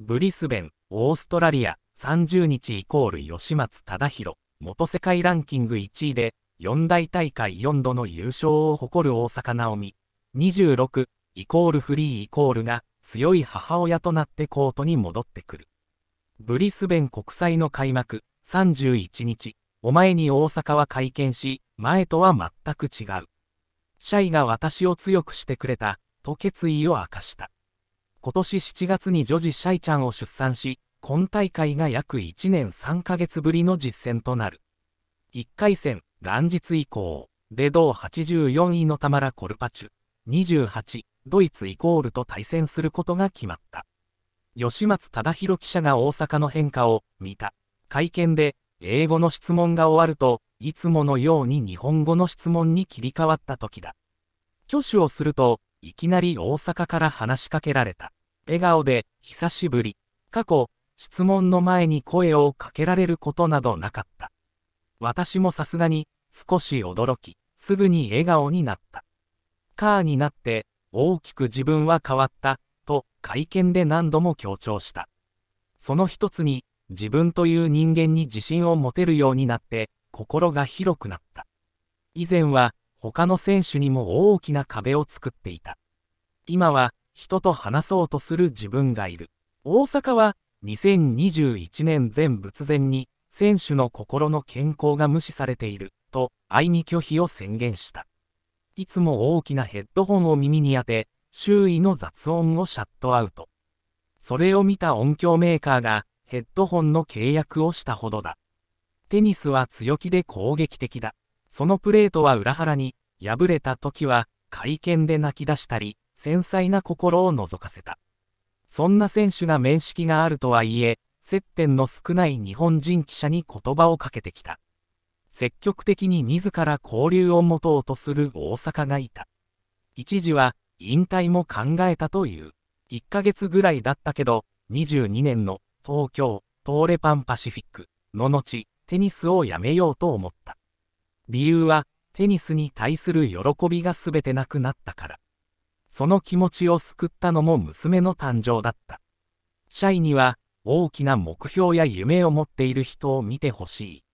ブリスベン、オーストラリア、30日イコール吉松忠宏、元世界ランキング1位で、四大大会4度の優勝を誇る大阪おみ、26、イコールフリーイコールが、強い母親となってコートに戻ってくる。ブリスベン国際の開幕、31日、お前に大阪は会見し、前とは全く違う。シャイが私を強くしてくれた、と決意を明かした。今年7月に女児シャイちゃんを出産し、今大会が約1年3ヶ月ぶりの実戦となる。1回戦、元日以降、で同84位のタマラ・コルパチュ、28、ドイツイコールと対戦することが決まった。吉松忠宏記者が大阪の変化を見た。会見で、英語の質問が終わると、いつものように日本語の質問に切り替わった時だ。挙手をすると、いきなり大阪から話しかけられた。笑顔で、久しぶり。過去、質問の前に声をかけられることなどなかった。私もさすがに、少し驚き、すぐに笑顔になった。カーになって、大きく自分は変わった、と会見で何度も強調した。その一つに、自分という人間に自信を持てるようになって、心が広くなった。以前は、他の選手にも大きな壁を作っていた。今は、人と話そうとする自分がいる。大阪は、2021年全仏前に、選手の心の健康が無視されている、と、愛に拒否を宣言した。いつも大きなヘッドホンを耳に当て、周囲の雑音をシャットアウト。それを見た音響メーカーが、ヘッドホンの契約をしたほどだ。テニスは強気で攻撃的だ。そのプレートは裏腹に、敗れた時は会見で泣き出したり、繊細な心を覗かせた。そんな選手が面識があるとはいえ、接点の少ない日本人記者に言葉をかけてきた。積極的に自ら交流を持とうとする大阪がいた。一時は引退も考えたという。1ヶ月ぐらいだったけど、22年の東京、東レパンパシフィックの後、テニスをやめようと思った。理由は、テニスに対する喜びが全てなくなったから。その気持ちを救ったのも娘の誕生だった。シャイには大きな目標や夢を持っている人を見てほしい。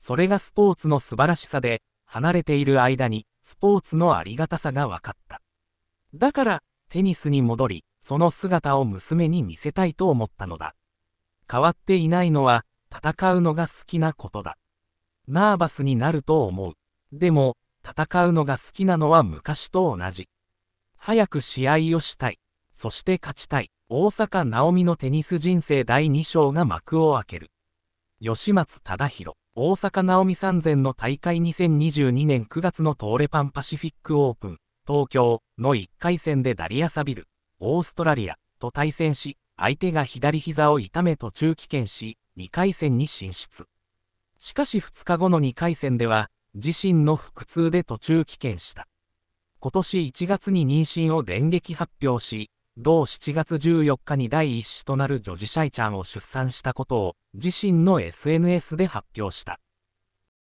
それがスポーツの素晴らしさで、離れている間にスポーツのありがたさが分かった。だからテニスに戻り、その姿を娘に見せたいと思ったのだ。変わっていないのは戦うのが好きなことだ。ナーバスになると思う。でも、戦うのが好きなのは昔と同じ。早く試合をしたい。そして勝ちたい。大坂なおみのテニス人生第2章が幕を開ける。吉松忠宏、大阪なおみ3000の大会2022年9月のトーレパンパシフィックオープン、東京の1回戦でダリアサビル、オーストラリアと対戦し、相手が左膝を痛め途中棄権し、2回戦に進出。しかし2日後の2回戦では、自身の腹痛で途中棄権した。今年1月に妊娠を電撃発表し、同7月14日に第1子となる女児シャイちゃんを出産したことを自身の SNS で発表した。